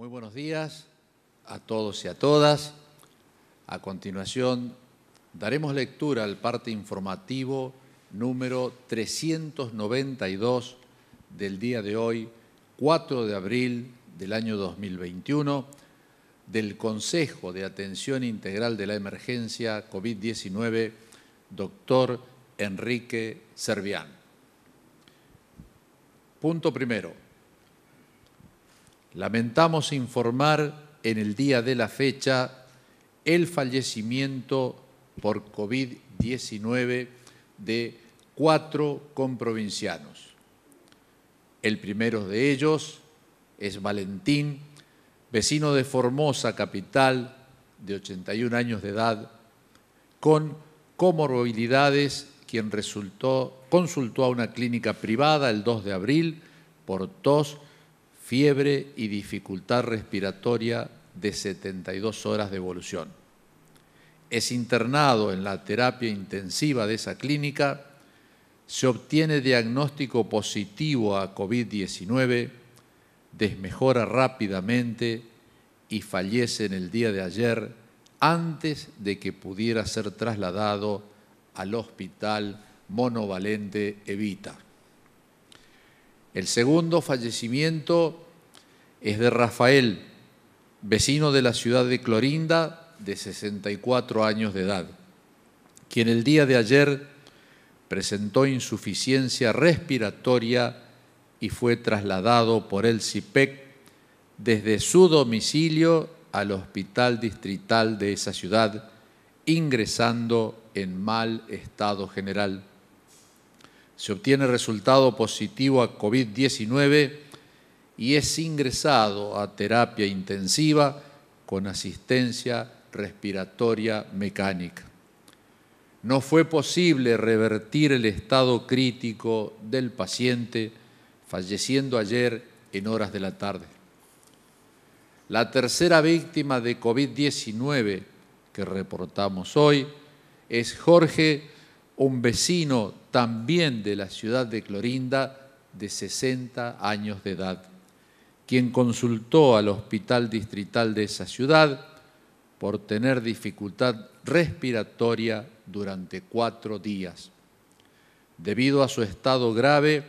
Muy buenos días a todos y a todas. A continuación, daremos lectura al parte informativo número 392 del día de hoy, 4 de abril del año 2021, del Consejo de Atención Integral de la Emergencia COVID-19, doctor Enrique Servián. Punto primero Lamentamos informar en el día de la fecha el fallecimiento por COVID-19 de cuatro comprovincianos. El primero de ellos es Valentín, vecino de Formosa, capital, de 81 años de edad, con comorbilidades, quien consultó a una clínica privada el 2 de abril por tos fiebre y dificultad respiratoria de 72 horas de evolución. Es internado en la terapia intensiva de esa clínica, se obtiene diagnóstico positivo a COVID-19, desmejora rápidamente y fallece en el día de ayer antes de que pudiera ser trasladado al hospital monovalente Evita. El segundo fallecimiento es de Rafael, vecino de la ciudad de Clorinda, de 64 años de edad, quien el día de ayer presentó insuficiencia respiratoria y fue trasladado por el CIPEC e desde su domicilio al hospital distrital de esa ciudad, ingresando en mal estado general. Se obtiene resultado positivo a COVID-19 y es ingresado a terapia intensiva con asistencia respiratoria mecánica. No fue posible revertir el estado crítico del paciente, falleciendo ayer en horas de la tarde. La tercera víctima de COVID-19 que reportamos hoy es Jorge, un vecino también de la ciudad de Clorinda, de 60 años de edad quien consultó al hospital distrital de esa ciudad por tener dificultad respiratoria durante cuatro días. Debido a su estado grave,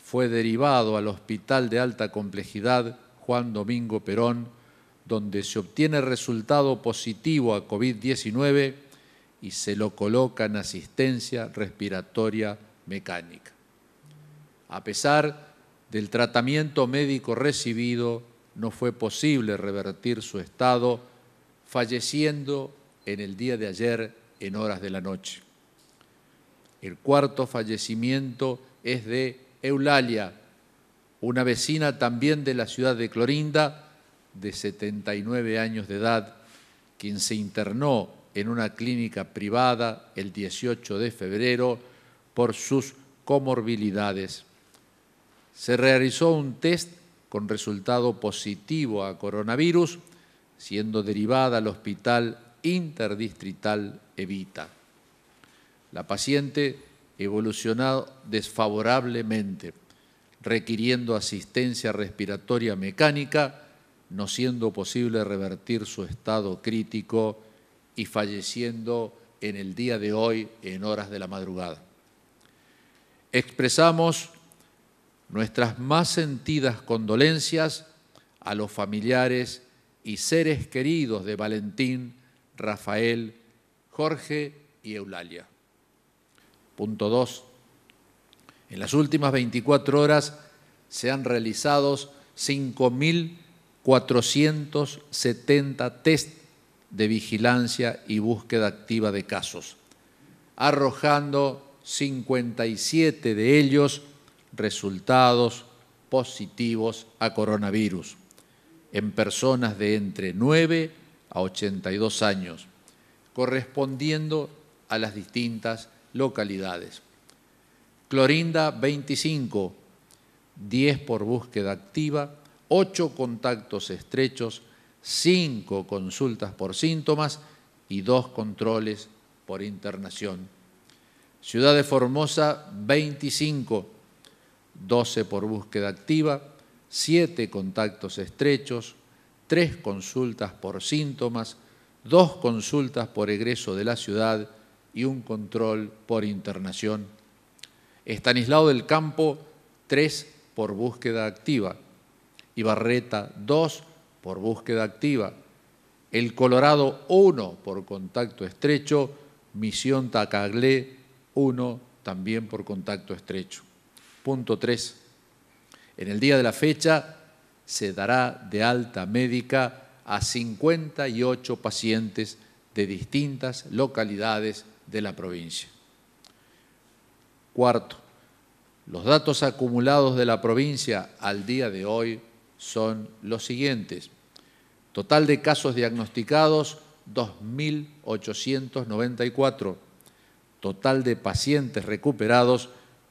fue derivado al Hospital de Alta Complejidad Juan Domingo Perón, donde se obtiene resultado positivo a COVID-19 y se lo coloca en asistencia respiratoria mecánica. A pesar del tratamiento médico recibido no fue posible revertir su estado, falleciendo en el día de ayer en horas de la noche. El cuarto fallecimiento es de Eulalia, una vecina también de la ciudad de Clorinda, de 79 años de edad, quien se internó en una clínica privada el 18 de febrero por sus comorbilidades se realizó un test con resultado positivo a coronavirus, siendo derivada al hospital interdistrital Evita. La paciente evolucionó desfavorablemente, requiriendo asistencia respiratoria mecánica, no siendo posible revertir su estado crítico y falleciendo en el día de hoy en horas de la madrugada. Expresamos nuestras más sentidas condolencias a los familiares y seres queridos de Valentín, Rafael, Jorge y Eulalia. Punto 2. En las últimas 24 horas se han realizado 5.470 test de vigilancia y búsqueda activa de casos, arrojando 57 de ellos resultados positivos a coronavirus en personas de entre 9 a 82 años, correspondiendo a las distintas localidades. Clorinda 25, 10 por búsqueda activa, 8 contactos estrechos, 5 consultas por síntomas y 2 controles por internación. Ciudad de Formosa 25, 12 por búsqueda activa, 7 contactos estrechos, 3 consultas por síntomas, 2 consultas por egreso de la ciudad y un control por internación. Estanislao del Campo, 3 por búsqueda activa. Ibarreta, 2 por búsqueda activa. El Colorado, 1 por contacto estrecho. Misión Tacaglé, 1 también por contacto estrecho. Punto 3. En el día de la fecha se dará de alta médica a 58 pacientes de distintas localidades de la provincia. Cuarto, los datos acumulados de la provincia al día de hoy son los siguientes. Total de casos diagnosticados 2.894. Total de pacientes recuperados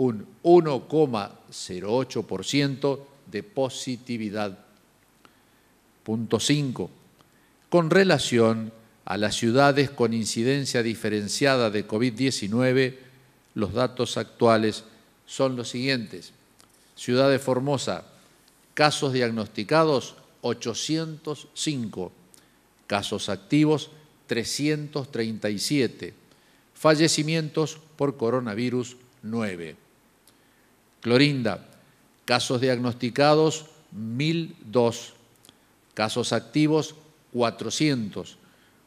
un 1,08% de positividad. Punto 5. Con relación a las ciudades con incidencia diferenciada de COVID-19, los datos actuales son los siguientes. Ciudad de Formosa, casos diagnosticados 805, casos activos 337, fallecimientos por coronavirus 9. Clorinda, casos diagnosticados 1.002, casos activos 400,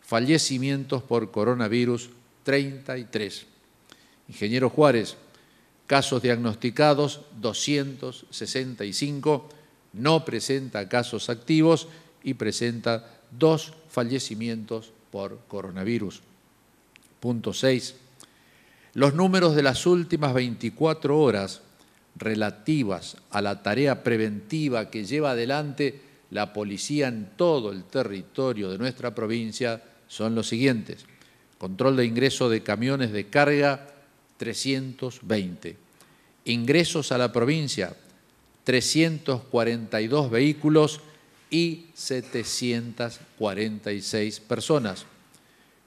fallecimientos por coronavirus 33. Ingeniero Juárez, casos diagnosticados 265, no presenta casos activos y presenta dos fallecimientos por coronavirus. Punto 6. Los números de las últimas 24 horas relativas a la tarea preventiva que lleva adelante la policía en todo el territorio de nuestra provincia son los siguientes. Control de ingreso de camiones de carga, 320. Ingresos a la provincia, 342 vehículos y 746 personas.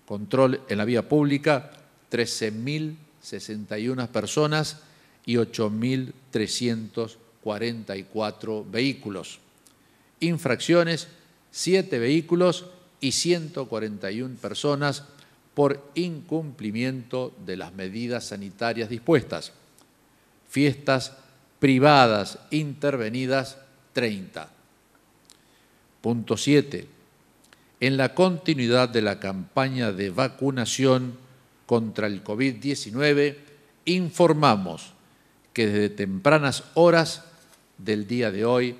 Control en la vía pública, 13.061 personas y 8.344 vehículos. Infracciones, 7 vehículos y 141 personas por incumplimiento de las medidas sanitarias dispuestas. Fiestas privadas intervenidas, 30. Punto 7. En la continuidad de la campaña de vacunación contra el COVID-19, informamos que desde tempranas horas del día de hoy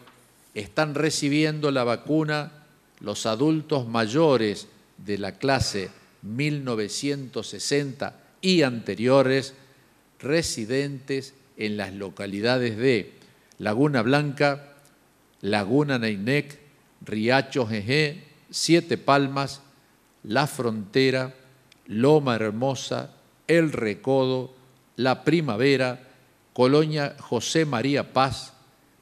están recibiendo la vacuna los adultos mayores de la clase 1960 y anteriores residentes en las localidades de Laguna Blanca, Laguna Nainec, Riacho Jeje, Siete Palmas, La Frontera, Loma Hermosa, El Recodo, La Primavera, Colonia José María Paz,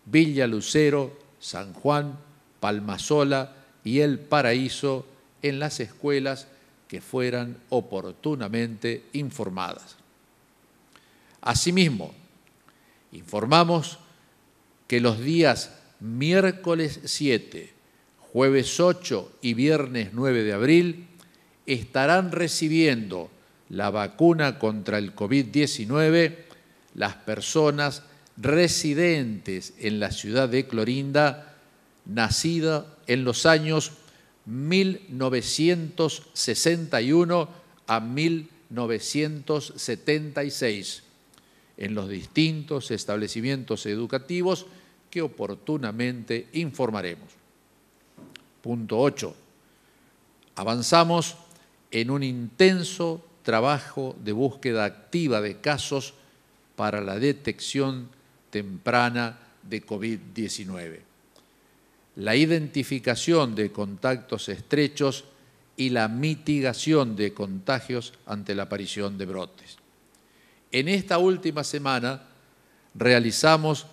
Villa Lucero, San Juan, Palmasola y El Paraíso en las escuelas que fueran oportunamente informadas. Asimismo, informamos que los días miércoles 7, jueves 8 y viernes 9 de abril estarán recibiendo la vacuna contra el COVID-19 las personas residentes en la ciudad de Clorinda, nacida en los años 1961 a 1976, en los distintos establecimientos educativos que oportunamente informaremos. Punto 8. Avanzamos en un intenso trabajo de búsqueda activa de casos para la detección temprana de COVID-19. La identificación de contactos estrechos y la mitigación de contagios ante la aparición de brotes. En esta última semana realizamos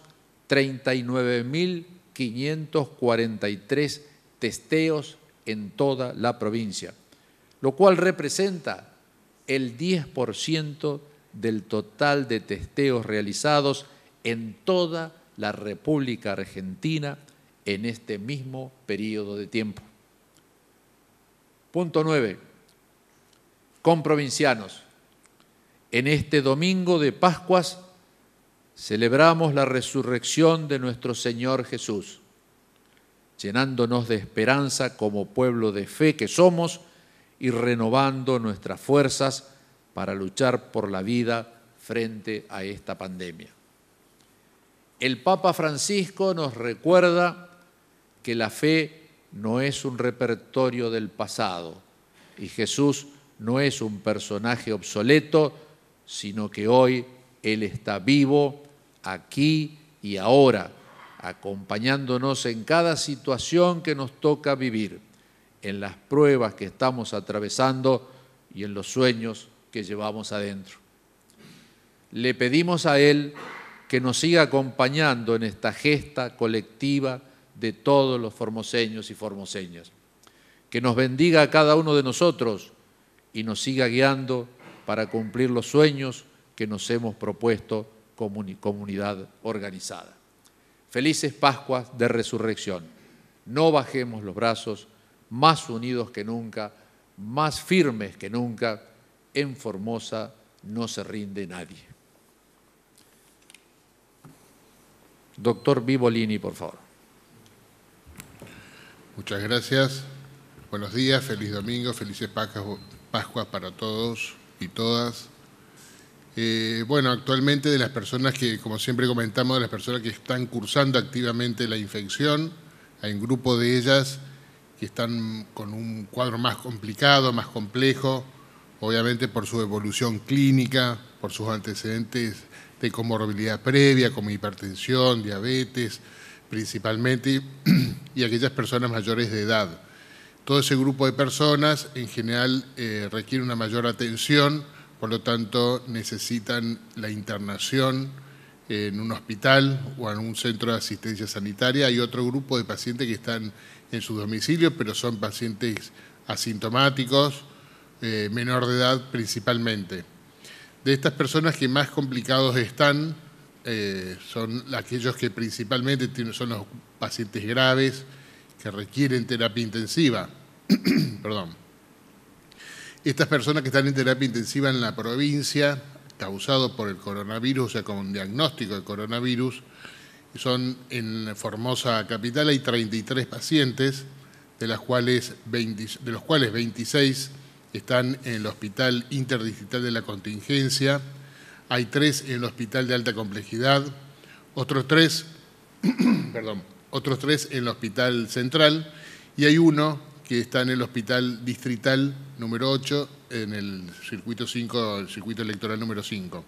39.543 testeos en toda la provincia, lo cual representa el 10% del total de testeos realizados en toda la República Argentina en este mismo periodo de tiempo. Punto 9. provincianos En este domingo de Pascuas celebramos la resurrección de nuestro Señor Jesús, llenándonos de esperanza como pueblo de fe que somos y renovando nuestras fuerzas para luchar por la vida frente a esta pandemia. El Papa Francisco nos recuerda que la fe no es un repertorio del pasado y Jesús no es un personaje obsoleto, sino que hoy Él está vivo aquí y ahora, acompañándonos en cada situación que nos toca vivir, en las pruebas que estamos atravesando y en los sueños que llevamos adentro. Le pedimos a Él que nos siga acompañando en esta gesta colectiva de todos los formoseños y formoseñas. Que nos bendiga a cada uno de nosotros y nos siga guiando para cumplir los sueños que nos hemos propuesto como comunidad organizada. Felices Pascuas de Resurrección. No bajemos los brazos, más unidos que nunca, más firmes que nunca en Formosa no se rinde nadie. Doctor Vivolini, por favor. Muchas gracias. Buenos días, feliz domingo, felices Pascuas para todos y todas. Eh, bueno, actualmente de las personas que, como siempre comentamos, de las personas que están cursando activamente la infección, hay un grupo de ellas que están con un cuadro más complicado, más complejo, obviamente por su evolución clínica, por sus antecedentes de comorbilidad previa, como hipertensión, diabetes, principalmente, y aquellas personas mayores de edad. Todo ese grupo de personas en general eh, requiere una mayor atención, por lo tanto necesitan la internación en un hospital o en un centro de asistencia sanitaria. Hay otro grupo de pacientes que están en su domicilio, pero son pacientes asintomáticos, eh, menor de edad principalmente. De estas personas que más complicados están, eh, son aquellos que principalmente son los pacientes graves que requieren terapia intensiva. Perdón. Estas personas que están en terapia intensiva en la provincia, causado por el coronavirus, o sea, con diagnóstico de coronavirus, son en Formosa Capital hay 33 pacientes, de, de los cuales 26 están en el Hospital Interdistrital de la Contingencia, hay tres en el Hospital de Alta Complejidad, otros tres, perdón, otros tres en el Hospital Central y hay uno que está en el Hospital Distrital número 8, en el circuito 5, el circuito electoral número 5.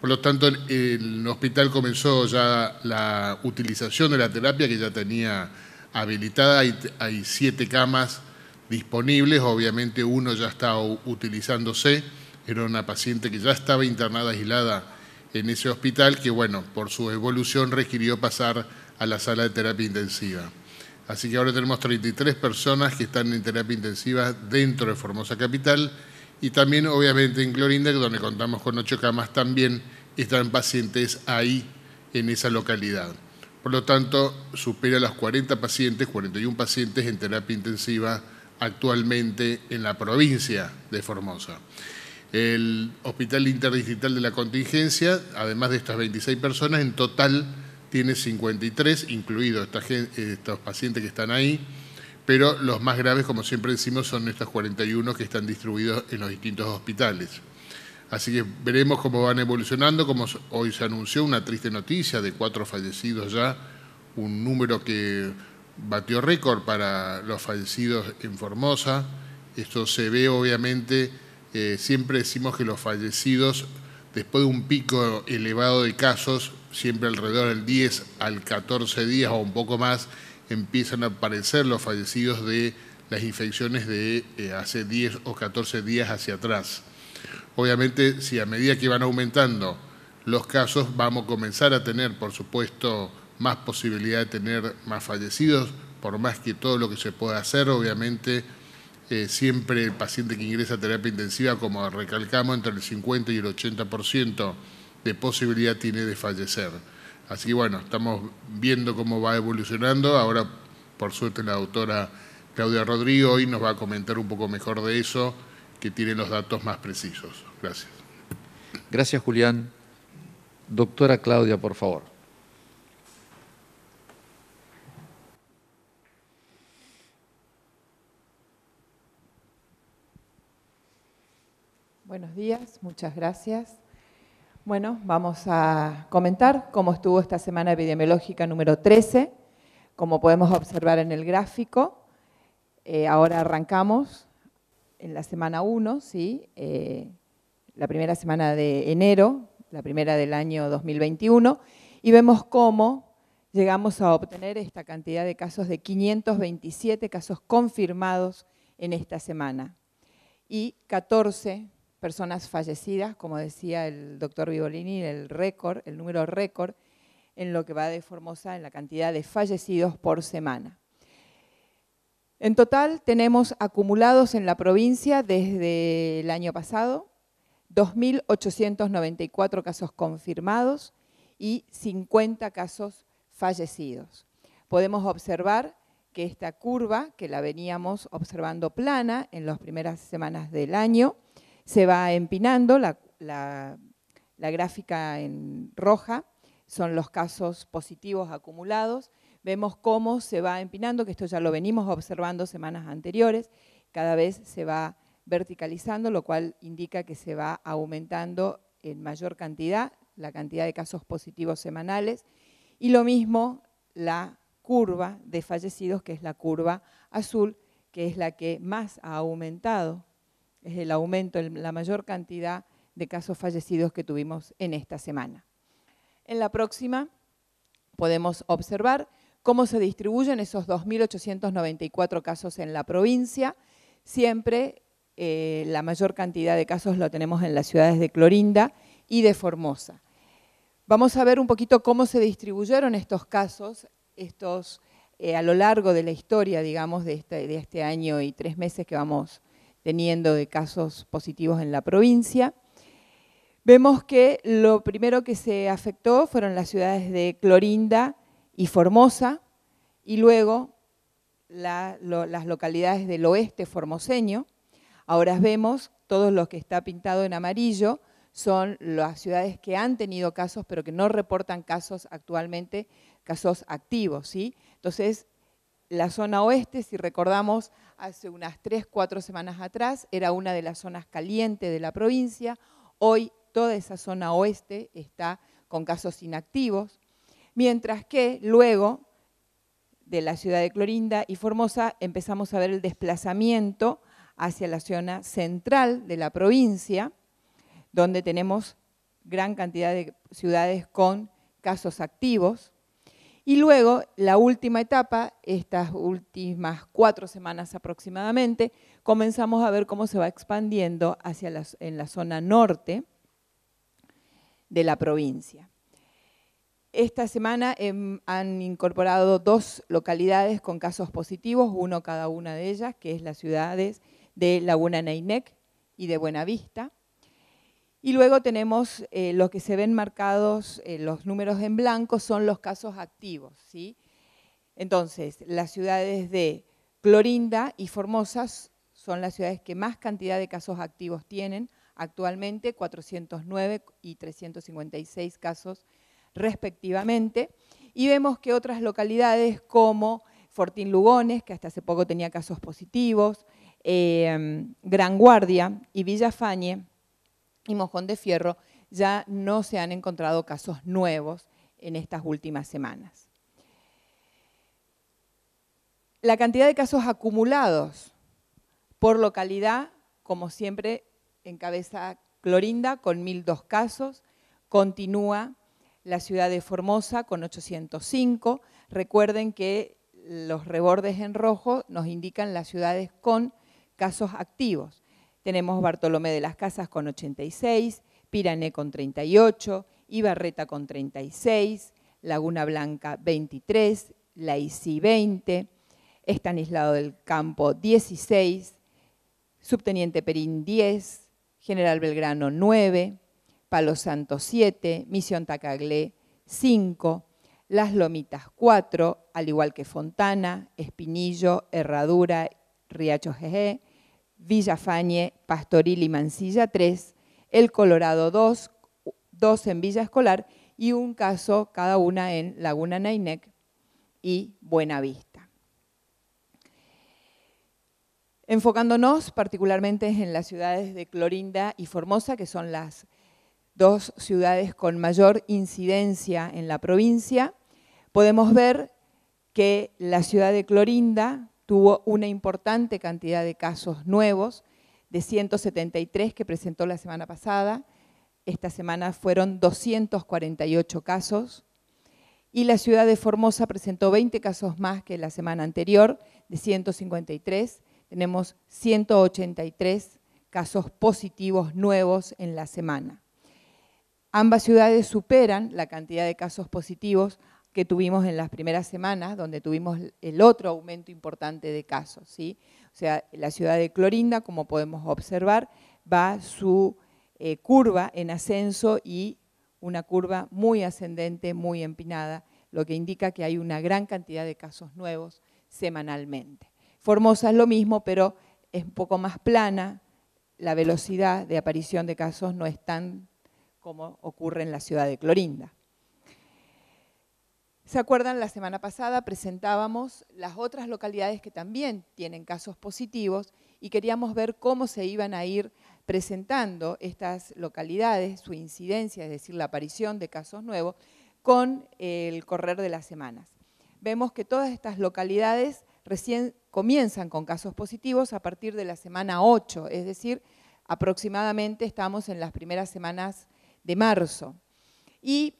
Por lo tanto, el hospital comenzó ya la utilización de la terapia que ya tenía habilitada. Hay, hay siete camas disponibles, obviamente uno ya está utilizándose, era una paciente que ya estaba internada aislada en ese hospital que, bueno, por su evolución requirió pasar a la sala de terapia intensiva. Así que ahora tenemos 33 personas que están en terapia intensiva dentro de Formosa Capital y también, obviamente, en Clorinda, donde contamos con ocho camas, también están pacientes ahí, en esa localidad. Por lo tanto, supera los 40 pacientes, 41 pacientes en terapia intensiva actualmente en la provincia de Formosa. El Hospital Interdistrital de la Contingencia, además de estas 26 personas, en total tiene 53, incluidos estos pacientes que están ahí, pero los más graves, como siempre decimos, son estos 41 que están distribuidos en los distintos hospitales. Así que veremos cómo van evolucionando, como hoy se anunció una triste noticia de cuatro fallecidos ya, un número que batió récord para los fallecidos en Formosa. Esto se ve obviamente, eh, siempre decimos que los fallecidos, después de un pico elevado de casos, siempre alrededor del 10 al 14 días o un poco más, empiezan a aparecer los fallecidos de las infecciones de eh, hace 10 o 14 días hacia atrás. Obviamente, si a medida que van aumentando los casos, vamos a comenzar a tener, por supuesto, más posibilidad de tener más fallecidos, por más que todo lo que se pueda hacer, obviamente eh, siempre el paciente que ingresa a terapia intensiva, como recalcamos, entre el 50 y el 80% de posibilidad tiene de fallecer. Así que bueno, estamos viendo cómo va evolucionando. Ahora, por suerte, la doctora Claudia Rodrigo hoy nos va a comentar un poco mejor de eso, que tiene los datos más precisos. Gracias. Gracias, Julián. Doctora Claudia, por favor. Buenos días, muchas gracias. Bueno, vamos a comentar cómo estuvo esta semana epidemiológica número 13. Como podemos observar en el gráfico, eh, ahora arrancamos en la semana 1, ¿sí? Eh, la primera semana de enero, la primera del año 2021, y vemos cómo llegamos a obtener esta cantidad de casos de 527 casos confirmados en esta semana y 14 personas fallecidas, como decía el doctor Vivolini, el récord, el número récord en lo que va de Formosa en la cantidad de fallecidos por semana. En total tenemos acumulados en la provincia desde el año pasado 2.894 casos confirmados y 50 casos fallecidos. Podemos observar que esta curva, que la veníamos observando plana en las primeras semanas del año, se va empinando, la, gráfica en roja son los casos positivos acumulados, vemos cómo se va empinando, que esto ya lo venimos observando semanas anteriores, cada vez se va verticalizando, lo cual indica que se va aumentando en mayor cantidad la cantidad de casos positivos semanales y lo mismo la curva de fallecidos, que es la curva azul, que es la que más ha aumentado es el aumento, la mayor cantidad de casos fallecidos que tuvimos en esta semana. En la próxima podemos observar cómo se distribuyen esos 2.894 casos en la provincia. Siempre eh, la mayor cantidad de casos lo tenemos en las ciudades de Clorinda y de Formosa. Vamos a ver un poquito cómo se distribuyeron estos casos, estos eh, a lo largo de la historia, digamos, de este, este año y tres meses que vamos teniendo de casos positivos en la provincia. Vemos que lo primero que se afectó fueron las ciudades de Clorinda y Formosa, y luego las localidades del oeste formoseño. Ahora vemos todos los que está pintado en amarillo son las ciudades que han tenido casos, pero que no reportan casos actualmente, casos activos. Entonces, la zona oeste, si recordamos, hace unas tres cuatro semanas atrás era una de las zonas calientes de la provincia, hoy toda esa zona oeste está con casos inactivos, mientras que luego de la ciudad de Clorinda y Formosa empezamos a ver el desplazamiento hacia la zona central de la provincia, donde tenemos gran cantidad de ciudades con casos activos. Y luego, la última etapa, estas últimas cuatro semanas aproximadamente, comenzamos a ver cómo se va expandiendo hacia en la zona norte de la provincia. Esta semana em, han incorporado dos localidades con casos positivos, uno cada una de ellas, que es las ciudades de Laguna Nainec y de Buenavista. Y luego tenemos eh, lo que se ven marcados, eh, los números en blanco, son los casos activos. ¿sí? Entonces, las ciudades de Clorinda y Formosa son las ciudades que más cantidad de casos activos tienen, actualmente 409 y 356 casos respectivamente. Y vemos que otras localidades como Fortín Lugones, que hasta hace poco tenía casos positivos, eh, Gran Guardia y Villafañe, y Mojón de Fierro, ya no se han encontrado casos nuevos en estas últimas semanas. La cantidad de casos acumulados por localidad, como siempre, encabeza Clorinda con 1.002 casos, continúa la ciudad de Formosa con 805. Recuerden que los rebordes en rojo nos indican las ciudades con casos activos. Tenemos Bartolomé de las Casas con 86, Pirané con 38, Ibarreta con 36, Laguna Blanca 23, Laici 20, Estanislado del Campo 16, Subteniente Perín 10, General Belgrano 9, Palo Santo 7, Misión Tacaglé 5, Las Lomitas 4, al igual que Fontana, Espinillo, Herradura, Riacho Jeje, Villafañe, Pastoril y Mansilla 3, El Colorado 2, 2 en Villa Escolar y un caso cada una en Laguna Nainec y Buenavista. Enfocándonos particularmente en las ciudades de Clorinda y Formosa, que son las dos ciudades con mayor incidencia en la provincia, podemos ver que la ciudad de Clorinda, tuvo una importante cantidad de casos nuevos, de 173 que presentó la semana pasada, esta semana fueron 248 casos, y la ciudad de Formosa presentó 20 casos más que la semana anterior, de 153, tenemos 183 casos positivos nuevos en la semana. Ambas ciudades superan la cantidad de casos positivos que tuvimos en las primeras semanas, donde tuvimos el otro aumento importante de casos. ¿sí? O sea, la ciudad de Clorinda, como podemos observar, va su eh, curva en ascenso y una curva muy ascendente, muy empinada, lo que indica que hay una gran cantidad de casos nuevos semanalmente. Formosa es lo mismo, pero es un poco más plana, la velocidad de aparición de casos no es tan como ocurre en la ciudad de Clorinda. ¿Se acuerdan? La semana pasada presentábamos las otras localidades que también tienen casos positivos y queríamos ver cómo se iban a ir presentando estas localidades, su incidencia, es decir, la aparición de casos nuevos, con el correr de las semanas. Vemos que todas estas localidades recién comienzan con casos positivos a partir de la semana 8, es decir, aproximadamente estamos en las primeras semanas de marzo. Y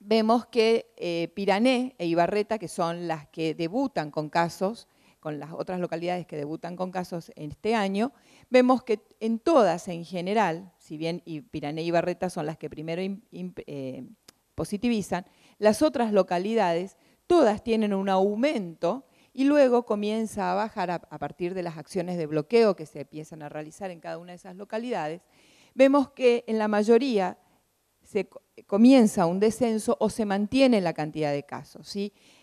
vemos que eh, Pirané e Ibarreta, que son las que debutan con casos, con las otras localidades que debutan con casos en este año, vemos que en todas en general, si bien Pirané y e Ibarreta son las que primero eh, positivizan, las otras localidades todas tienen un aumento y luego comienza a bajar a partir de las acciones de bloqueo que se empiezan a realizar en cada una de esas localidades. Vemos que en la mayoría se comienza un descenso o se mantiene la cantidad de casos.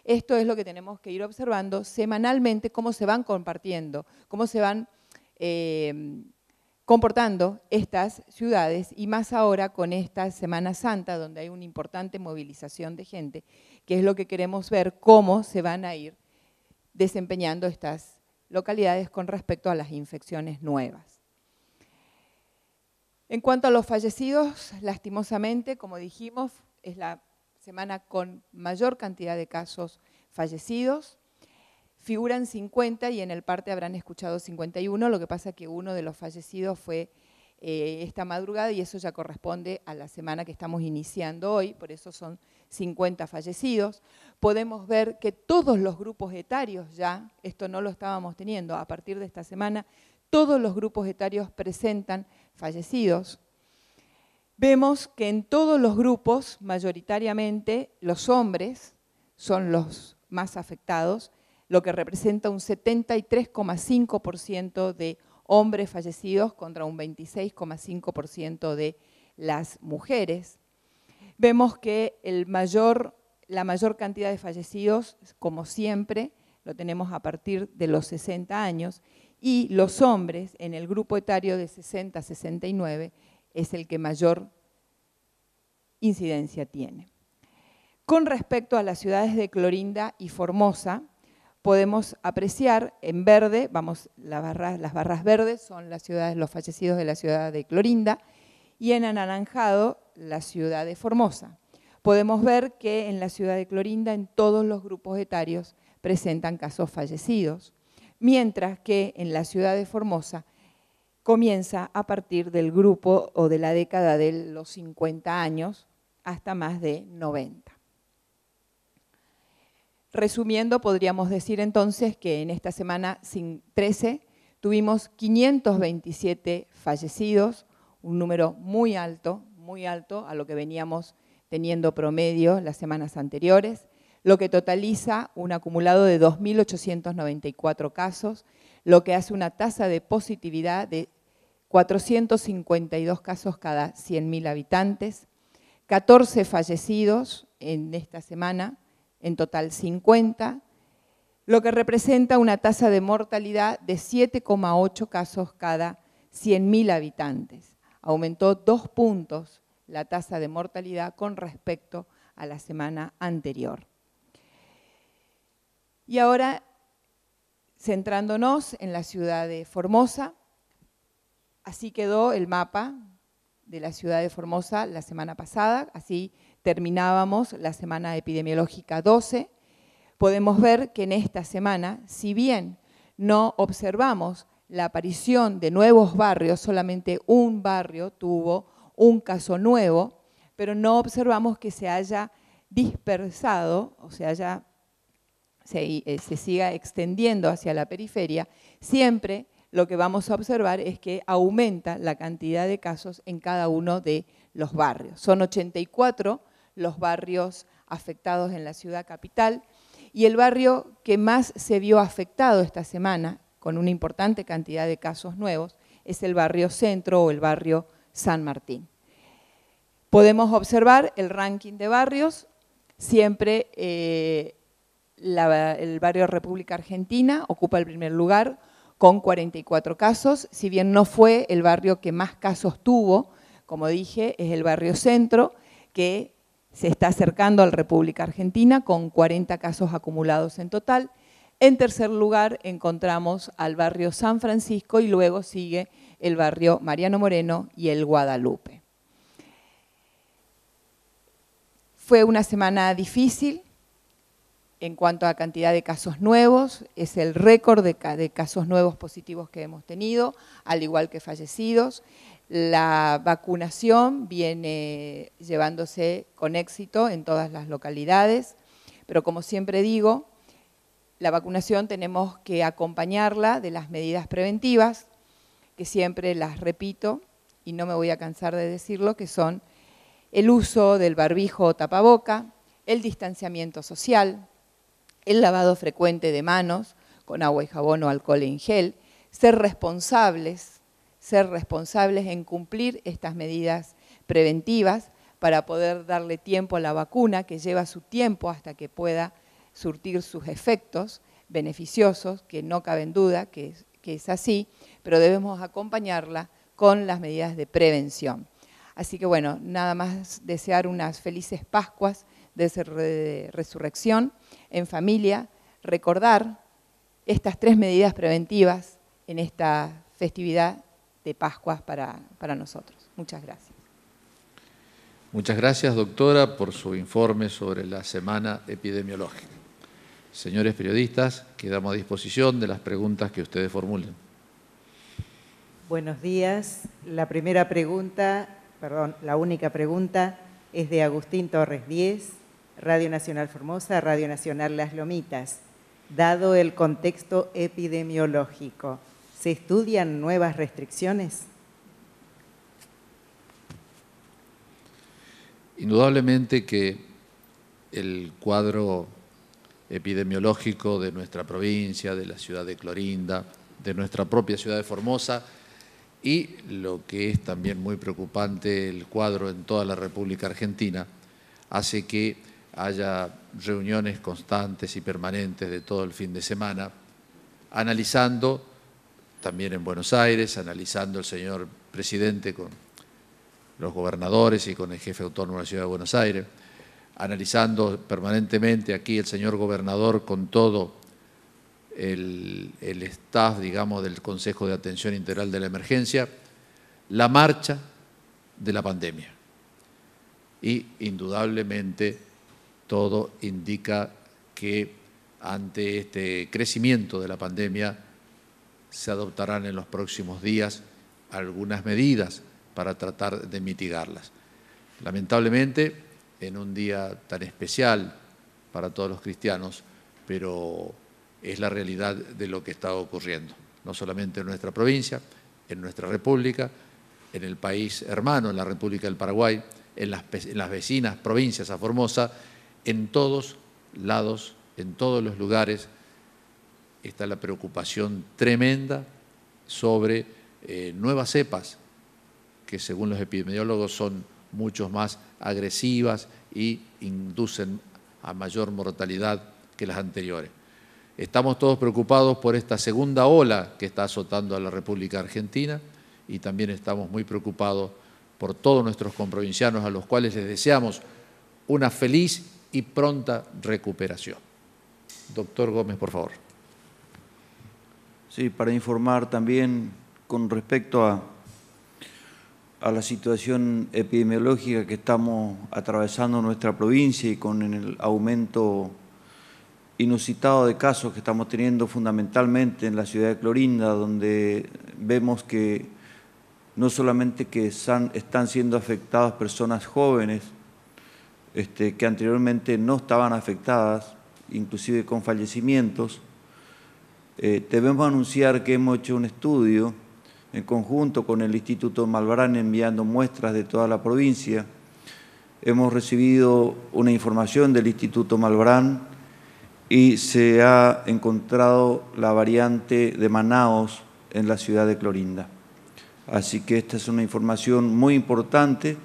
Esto es lo que tenemos que ir observando semanalmente, cómo se van compartiendo, cómo se van em, comportando estas ciudades y más ahora con esta Semana Santa, donde hay una importante movilización de gente, que es lo que queremos ver, cómo se van a ir desempeñando estas localidades con respecto a las infecciones nuevas. En cuanto a los fallecidos, lastimosamente, como dijimos, es la semana con mayor cantidad de casos fallecidos. Figuran 50 y en el parte habrán escuchado 51, lo que pasa que uno de los fallecidos fue eh, esta madrugada y eso ya corresponde a la semana que estamos iniciando hoy, por eso son 50 fallecidos. Podemos ver que todos los grupos etarios ya, esto no lo estábamos teniendo, a partir de esta semana, todos los grupos etarios presentan fallecidos, vemos que en todos los grupos, mayoritariamente, los hombres son los más afectados, lo que representa un 73,5% de hombres fallecidos contra un 26,5% de las mujeres. Vemos que la mayor cantidad de fallecidos, como siempre, lo tenemos a partir de los 60 años, y los hombres en el grupo etario de 60 a 69 es el que mayor incidencia tiene. Con respecto a las ciudades de Clorinda y Formosa, podemos apreciar en verde, vamos, las barras, las barras verdes son las ciudades, los fallecidos de la ciudad de Clorinda, y en anaranjado, la ciudad de Formosa. Podemos ver que en la ciudad de Clorinda, en todos los grupos etarios, presentan casos fallecidos mientras que en la ciudad de Formosa comienza a partir del grupo o de la década de los 50 años hasta más de 90. Resumiendo, podríamos decir entonces que en esta semana sin 13 tuvimos 527 fallecidos, un número muy alto, muy alto a lo que veníamos teniendo promedio las semanas anteriores lo que totaliza un acumulado de 2.894 casos, lo que hace una tasa de positividad de 452 casos cada 100.000 habitantes, 14 fallecidos en esta semana, en total 50, lo que representa una tasa de mortalidad de 7,8 casos cada 100.000 habitantes. Aumentó dos puntos la tasa de mortalidad con respecto a la semana anterior. Y ahora, centrándonos en la ciudad de Formosa, así quedó el mapa de la ciudad de Formosa la semana pasada, así terminábamos la semana epidemiológica 12, podemos ver que en esta semana, si bien no observamos la aparición de nuevos barrios, solamente un barrio tuvo un caso nuevo, pero no observamos que se haya dispersado o se haya eh, se, siga extendiendo hacia la periferia, siempre lo que vamos a observar es que aumenta la cantidad de casos en cada uno de los barrios. Son 84 los barrios afectados en la ciudad capital y el barrio que más se vio afectado esta semana, con una importante cantidad de casos nuevos, es el barrio centro o el barrio San Martín. Podemos observar el ranking de barrios, siempre eh, el barrio República Argentina ocupa el primer lugar con 44 casos, si bien no fue el barrio que más casos tuvo, como dije, es el barrio Centro, que se está acercando al República Argentina con 40 casos acumulados en total. En tercer lugar encontramos al barrio San Francisco y luego sigue el barrio Mariano Moreno y el Guadalupe. Fue una semana difícil, en cuanto a cantidad de casos nuevos, es el récord de, casos nuevos positivos que hemos tenido, al igual que fallecidos. La vacunación viene llevándose con éxito en todas las localidades, pero como siempre digo, la vacunación tenemos que acompañarla de las medidas preventivas, que siempre las repito y no me voy a cansar de decirlo, que son el uso del barbijo o tapaboca, el distanciamiento social, el lavado frecuente de manos con agua y jabón o alcohol en gel, ser responsables, ser responsables en cumplir estas medidas preventivas para poder darle tiempo a la vacuna, que lleva su tiempo hasta que pueda surtir sus efectos beneficiosos, que no cabe en duda que es así, pero debemos acompañarla con las medidas de prevención. Así que bueno, nada más desear unas felices Pascuas de resurrección en familia, recordar estas tres medidas preventivas en esta festividad de Pascuas para, para nosotros. Muchas gracias. Muchas gracias, doctora, por su informe sobre la semana epidemiológica. Señores periodistas, quedamos a disposición de las preguntas que ustedes formulen. Buenos días. La primera pregunta, perdón, la única pregunta es de Agustín Torres Díez, Radio Nacional Formosa, Radio Nacional Las Lomitas. Dado el contexto epidemiológico, ¿se estudian nuevas restricciones? Indudablemente que el cuadro epidemiológico de nuestra provincia, de la ciudad de Clorinda, de nuestra propia ciudad de Formosa y lo que es también muy preocupante el cuadro en toda la República Argentina, hace que haya reuniones constantes y permanentes de todo el fin de semana, analizando, también en Buenos Aires, analizando el señor presidente con los gobernadores y con el jefe autónomo de la Ciudad de Buenos Aires, analizando permanentemente aquí el señor gobernador con todo el, el staff, digamos, del Consejo de Atención Integral de la Emergencia, la marcha de la pandemia. Y indudablemente todo indica que ante este crecimiento de la pandemia se adoptarán en los próximos días algunas medidas para tratar de mitigarlas. Lamentablemente, en un día tan especial para todos los cristianos, pero es la realidad de lo que está ocurriendo, no solamente en nuestra provincia, en nuestra república, en el país hermano, en la República del Paraguay, en las, vecinas provincias a Formosa, en todos lados, en todos los lugares, está la preocupación tremenda sobre eh, nuevas cepas, que según los epidemiólogos son mucho más agresivas y inducen a mayor mortalidad que las anteriores. Estamos todos preocupados por esta segunda ola que está azotando a la República Argentina y también estamos muy preocupados por todos nuestros comprovincianos a los cuales les deseamos una feliz y pronta recuperación. Doctor Gómez, por favor. Sí, para informar también con respecto a, a la situación epidemiológica que estamos atravesando en nuestra provincia y con el aumento inusitado de casos que estamos teniendo fundamentalmente en la ciudad de Clorinda, donde vemos que no solamente que están siendo afectadas personas jóvenes, este, que anteriormente no estaban afectadas, inclusive con fallecimientos. Eh, debemos anunciar que hemos hecho un estudio en conjunto con el Instituto Malbrán enviando muestras de toda la provincia. Hemos recibido una información del Instituto Malbrán y se ha encontrado la variante de Manaos en la ciudad de Clorinda. Así que esta es una información muy importante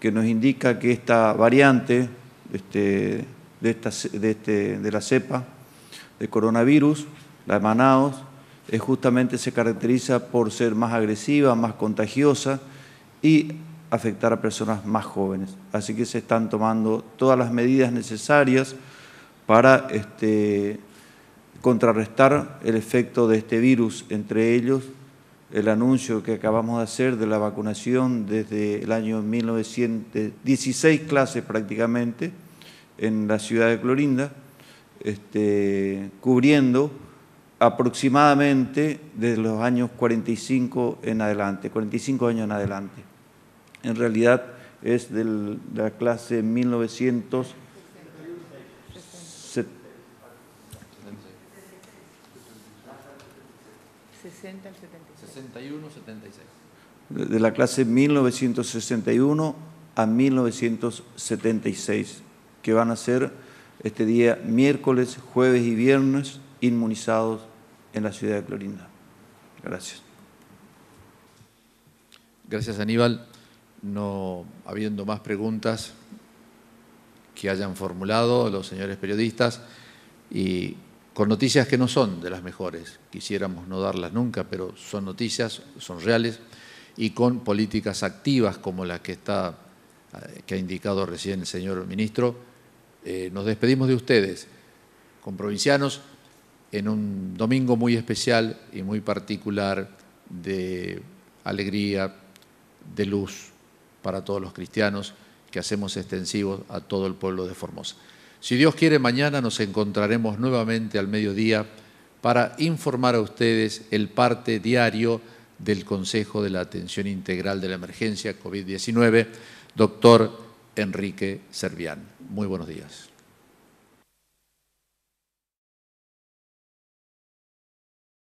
que nos indica que esta variante este, de, esta, de, este, de la cepa de coronavirus, la de Manaus, es justamente se caracteriza por ser más agresiva, más contagiosa y afectar a personas más jóvenes. Así que se están tomando todas las medidas necesarias para este, contrarrestar el efecto de este virus, entre ellos el anuncio que acabamos de hacer de la vacunación desde el año 1916 clases prácticamente en la ciudad de Clorinda, este, cubriendo aproximadamente desde los años 45 en adelante, 45 años en adelante. En realidad es de la clase 1900 60 70. De la clase 1961 a 1976, que van a ser este día miércoles, jueves y viernes inmunizados en la ciudad de Clorinda. Gracias. Gracias, Aníbal. No habiendo más preguntas que hayan formulado los señores periodistas y con noticias que no son de las mejores, quisiéramos no darlas nunca, pero son noticias, son reales, y con políticas activas como la que, está, eh, ha indicado recién el señor ministro, eh, nos despedimos de ustedes, con provincianos, en un domingo muy especial y muy particular de alegría, de luz para todos los cristianos que hacemos extensivos a todo el pueblo de Formosa. Si Dios quiere, mañana nos encontraremos nuevamente al mediodía para informar a ustedes el parte diario del Consejo de la Atención Integral de la Emergencia COVID-19, doctor Enrique Servián. Muy buenos días.